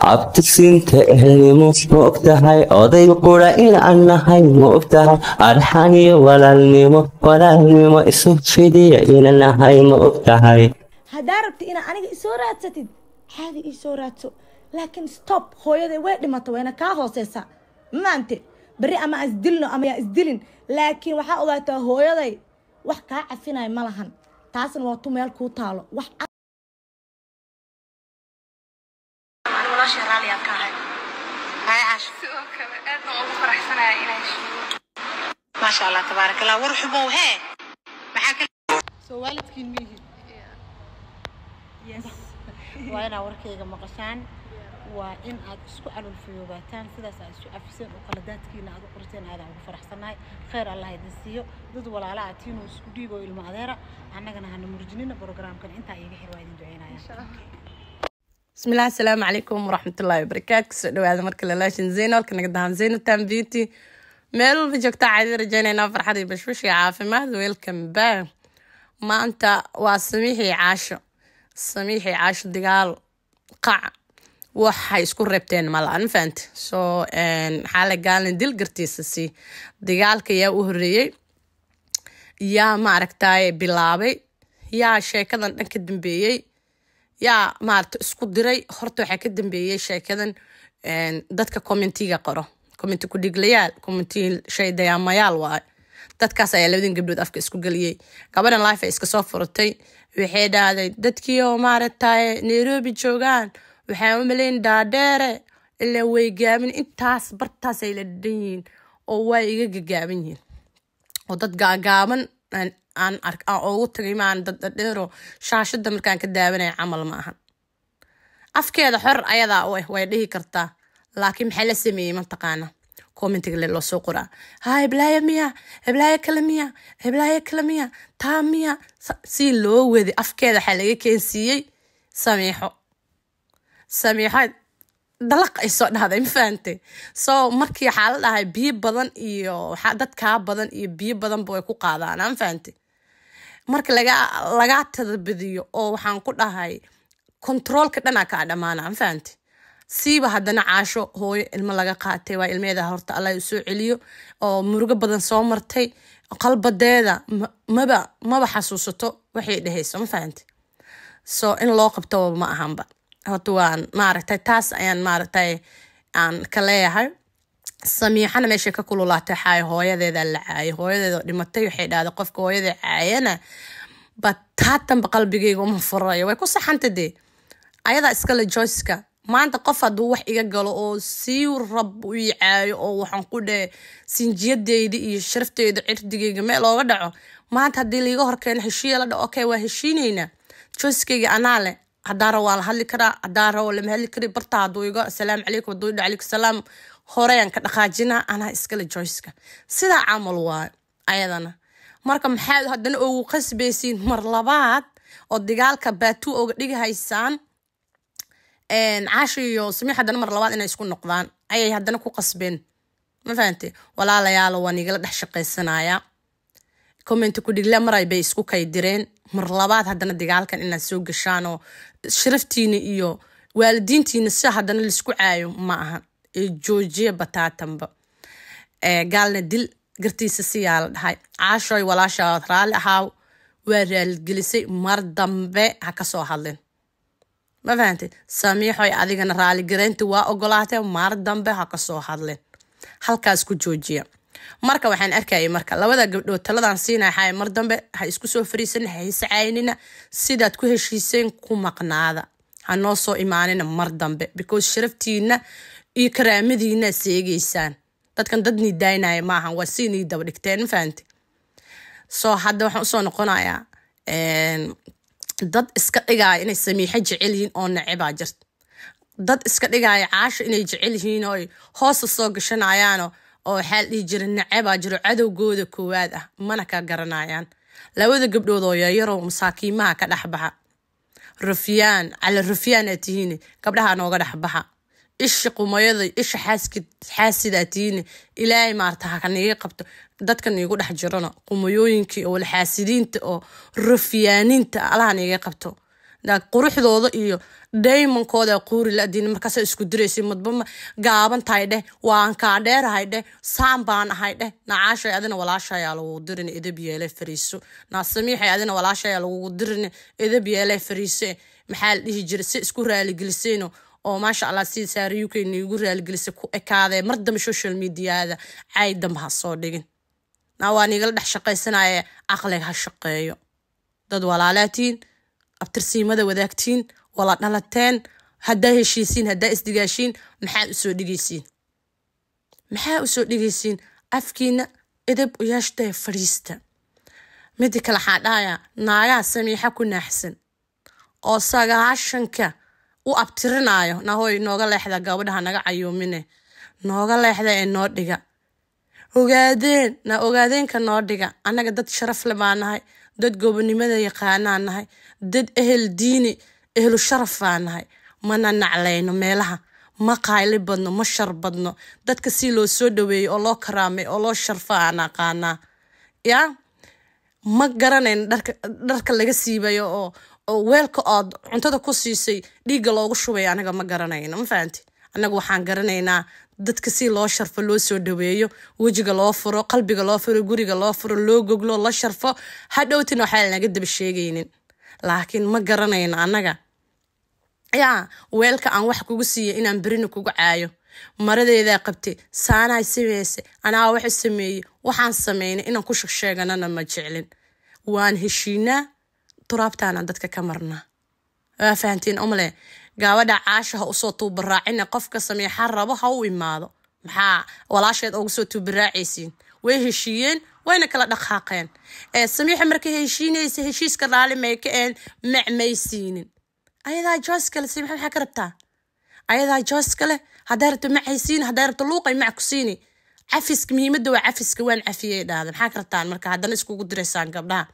cabtisiinta ehlimo ma ogtahay oday qura in aan nahay ma ogtahay arxan iyo walaalnimo walaalnimo isu fidiya inaan nahay ma ogtahay haddaa rabti inaa aniga isoo raadsatid xaadi iisoo raadso laakiin stob hooyaday way dhimato wayna kaa hooseysaa maante berri ama isdilno amayaa isdilin laakiin waxaa ogaataa hooyaday wax kaa cafinaya ma lahan taasna waa tu meel kuu taalo ما شاء الله تبارك الله ورحبوا هي ما حكى محاكل سوالتكين ميه يس وانا وركي وركيغا قشان وإن أد إسكو علو الفيوباتان سداس إسكو افسن وقلدات كينا أدو قرتين هذا أنكو فرح سناي خير الله يدسيه ضد ولا لا أتينو إسكو ديبو إلما أديرا أنا جنا هنمرجنين بروجرام كان أنت أيجي حلوين دعينا إن شاء الله بسم الله السلام عليكم ورحمة الله وبركاته كسر دواء مركز لاشن زينة ولكن قدام زينة تام بيوتي ميل والبجوكتا عادي رجعنا هنا فرحة بشوش يا عافمة ويلكم با ما أنت واسميحي عاشو سميحي عاشو دقال قاع waxay isku reebteen malaan faant soo maxaa la gaalin dil gartiisasi dagaalka yaa u horreeyey yaa maaragtaaye bilaabay yaa sheekadan dhan ka dambeeyey yaa maarata isku diray horta waxaa ka dambeeyey sheekadan dadka commentiga qoro commenti kudhiglayaal commenti shaydayaamayaal waaye dadkaas ayaa labadan gabdhood afka isku geliyey gabadan life ay iska furatay waxay dhahday dadkii oo maaragtay nairobi joogaan waxaan u malayn dhaadheere ilaa way gaabin intaas bartaas ay la dhadhan yihiin oo waa iga gagaaban yihiin oo dad gaagaaban aan ugu tagay maan daddheero shaashada markaan ka daawanaya camal ma ahan afkeeda xor ayadaa u eh, way dhihi kartaa laakiin maxaa la sameeyey mataqaana commentiga loo soo qoraa ha heblaaya miya heblaaya kale miya heblaaya kale miya taa miya si loo wadi afkeeda waxaa laga keensiiyey samiixo samiixo dalaq ay dhahday ma fahante so markii waxaa la dhahay biyo badan iyo dadkaa badan iyo biyo badanba way ku qaadaana ma fahante marka lagaa tadabadiyo oo waxaan ku dhahay kontaroolka dhanaa kaa dhammaana mafahante siiba haddana caasho hooyo ilmo laga qaatay waa ilmeeda horta alla usoo celiyo oo murugo badan soo martay qalbadeeda maba maba xasuusato waxay dhehayso mafahante so in loo qabto ma ahanba horta waan maaragtay taas ayaan maaragtay aan ka leeyahay samiixana meesha ka kululaatay xaay hooyadeeda la caayay hooyadeeda dhimatay waxay dhahday qofka hooyada caayana bat haatanba uma furayo way ku saxanta dee ayadaa iskale joyceka maanta qof hadduu wax iga galo oo sii rab u i oo waxaan ku dheh sinjiyadeyda iyo sharafteyda cirdigeyga meel looga dhaco maanta haddii laiga horkeeno heshiiya la dhaco okay waa heshiineynaa joyskeyga anaa leh haddaan waa la hadli karaa haddaan rabo lama hadli kari bartaa hadduu iga asalaamu calaykum hadduu idha calaykum salaam horeyaan ka dhaqaajina anaa iskale joyceka sidaa camal waa ayadana marka maxaad haddana ugu qasbaysiin mar labaad oo dagaalka baatuu oga dhigahaysaan caashi iyo samiix haddana mar labaad inay isku noqdaan ayay haddana ku qasbeen ma fahante walaalayaala waan igala dhex shaqaysanayaa commenti ku dhigla maray bay isku kaydireen mar labaad haddana dagaalkan inaad soo gashaan oo sharaftiina iyo waalidiintiina si haddana laisku caayo ma ahan joojiya bataatanba gaalna dil gartiisa siyaa la dhahay caashooy walaashaad raalli ahaaw waa raaligelisay mar dambe ha ka soo hadlin ma fahamtid samiixoy adigana raaligareynta waa ogolaatee mar dambe ha ka soo hadlin halkaas ku joojiya marka waxaan arkayay marka labada gabdhood taladan siinaxay mar dambe ha isku soo fariisan ha sidaad ku heshiiseen ku maqnaada ha noo soo imaanina mar dambe because sharaftiina iyo karaamadiina seegeysaan dadkan dad niidaaynaya maahan waa sii nii daba dhigteen mafahamti soo hadda waxaan usoo noqonayaa dad iska dhigaya inay samiixo jecel yihiin oo necebaa jirta dad iska dhigaya caasho inay jecel yihiin oo ay hoosta soo gashanayaano oo waxaa dhihi jira necebaa jiro cadowgooda koowaad ah mana ka garanayaan labada gabdhood oo yayarow masaakiimaha ka dhexbaxa rufyaan cali rufyaan aa tihiin gabdhaha nooga dhexbaxa isha qumayaday isha xaasidaa tiine ilaahay maarata hakaniga qabto dadkan iigu dhex jirona qumayooyinkii oo walxaasidiinta oo rafyaaniinta alahan iga qabto quruxdooda iyo dhaymankooda quuri ladiin markaasa isku diraysay madbama gaaban dheh waan dheerahay dheh saan ahay dheh nacaashay adina walaashayaa lagugu dirin edab yeele fariiso naasamiixay adina walaashayaa lagugu dirin edab yeele fariise maxaa dhihi jira si isku raaligeliseenoo oo maasha allah si saare uk igu raaligelisay ku ekaadee mar dambe social mediada caay damba ha soo dhigin naa waan igala dhex shaqaysanaye aqliga ha shaqeeyo dad walaalaatiin abtirsiimada wadaagtiin wala dhalateen haddaa heshiisiin haddaa isdigaashiin maxaa usoo dhigaysiin maxaa usoo dhigaysiin afkiina edab uyaashtae fariista midi kale waxaa naagaa samiixa ku naaxsan oo sagaashanka u abtirinaayo nahoy nooga leexda gabadhaha naga cayuumine nooga leexda ee noo dhiga ogaadeen na ogaadeenka noo dhiga annaga dad sharafle baa dad gobonimada yaqaanaa dad ehel diini ehlu sharaf baa nahay mana naclayno meelaha ma qayli badno ma shar badno dadka si loo soo dhaweeyey oo loo karaamay oo loo sharfa aan aqaanaa yaa ma garanayno dharka laga siibayo oo oo weelka ood cuntada ku siisay dhiigga loogu shubay anaga ma garanayno ma fahanti annaga waxaan garanaynaa dadka si loo sharfo loo soo dhaweeyo wejiga loo furo qalbiga loo furo guriga loo furo loo goglo la sharfo hadhowtina waxaa laga daba sheegaynin laakiin ma garanayno annaga yaa weelka aan wax kugu siiyo inaan berina kugu caayo maradeedaa qabtay saanaa samayse anaa waxa sameeyey waxaan sameynay inaan ku shegsheeganana ma jeclin waan heshiinaa turaabtaana dadka ka marna waa fahantiin omale gaabadha caasha ha usoo tuubaraacina qofka sameexa rabo ha u imaado maxaa walaasheed uga soo tuubaraacaysiin way heshiiyeen wayna kala dhaqaaqeen samiixa marka heshiinaysa heshiiska raali may ka een macmaysiinin ayadaa joys kale samiixa maxaa ka rabtaa ayadaa joys kale hadday rabto macaysiin hadday rabto luuqay mac ku siini cafiska muhiimadda waa cafiska waan cafiyay dhahda maxaa ka rabtaan marka haddana iskugu diraysaan gabdhaha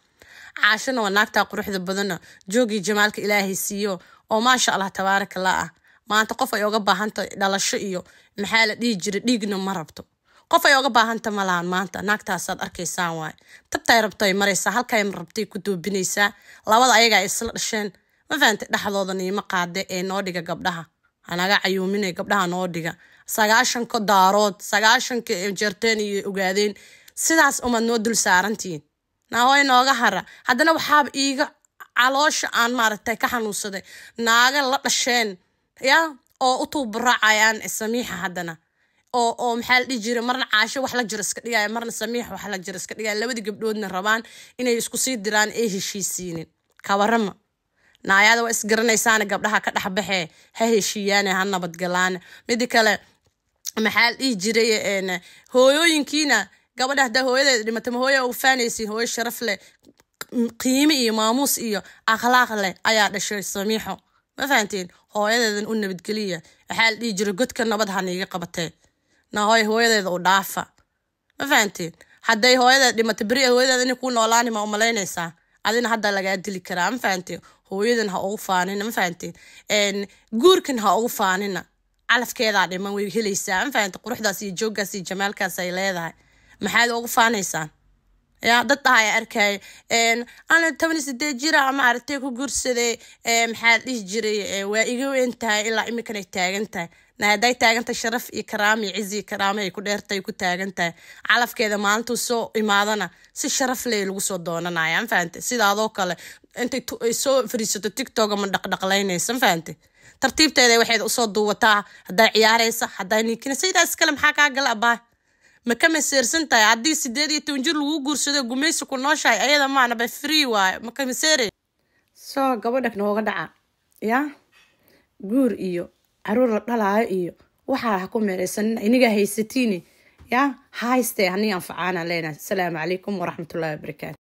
caashana waa naagtaa quruxda badana joogii jamaalka ilaahay siiyo oo maasha allah tabaarakallah ah maanta qof ay oga baahantahay dhalasho iyo maxaa la dhihi jira dhiigna ma rabto qof ay oga baahanta malahan maanta naagtaasaad arkaysaan waay tabtay rabtoay maraysaa halkay rabtay ku duubinaysaa labada ayagaa isla dhasheen ma fahantay dhexdooda niimo qaade ee noo dhiga gabdhaha hanaga cayuumine gabdhaha noo dhiga sagaashanka daarood sagaashanka jarteen iyo ogaadeen sidaas umaad noo dul saarantihiin naa inooga hara haddana waxaaba iiga caloosha aan maaragtay ka xanuunsaday naaga la dhasheen ya oo u tuubaracayaan samiixa haddana oo oo maxaa la dhihi jira marna caasho wax la jiro iska dhigaya marna samiix wax la jiro iska dhigaya labadii gabdhoodna rabaan inay isku sii diraan ee heshiisiinin kawarama naayada waa isgaranaysaana gabdhaha ka dhexbaxee ha heshiiyaane ha nabadgalaane midi kale maxaa la dhihi jiray hooyooyinkiina gabadha hadaa hooyadeeda dhimatay ma hooya ufaanaysin hooyo sharaf leh qiime iyo maamuus iyo akhlaaq leh ayaa dhashay samiixo ma fahanteen hooyadeedan u nabadgeliya waxaa la dhihi jira godka nabad haniiga qabatee nahoy hooyadeeda u dhaafa ma fahanteen hadday hooyadeed dhimatay beri ah hooyadeed inay kuu noolaani ma umalaynaysaa adina hadda lagaa dili karaa ma fahanteen hooyadan ha ugu faanina ma fahanteen guurkan ha ugu faanina calafkeedaa dhiman way helaysaa ma fahanteen quruxdaas iyo jooggaas iyo jamaalkaas ay leedahay maxaad uga faanaysaan yaa dad dhahaya arkaya ana toban sideed jira ama ku guursaday maxaa dhihi jiray waa iga weyn tahay ilaa imikan taagan tahay hadday taagantahay sharaf iyo karaama iyo cizi iyo karaama ay ku dheertay ku taagan tahay calafkeeda maalintuu soo imaadana si sharaf ley lagu soo doonanaya ma sidaadoo kale intay soo fariisato tictoka ma dhaqdhaqlaynaysa ma tartiibteeda waxayd usoo duuwataa hadday ciyaaraysa hadday niikinaysa sidaas kale maxaa kaa gala abaa ma ka haddii sideed iyo toban jir lagu guursado gumaysi ku nooshahay ayada maanaba free waayo ma ka maseere soo gabadha nooga dhaca yaa guur iyo caruur la dhalaayo iyo waxaa ha ku meereysanina iniga haysatiini yaa haystee hanii anfacaana leenahay asalaamu calaykum waraxmatullahi wabarakaatu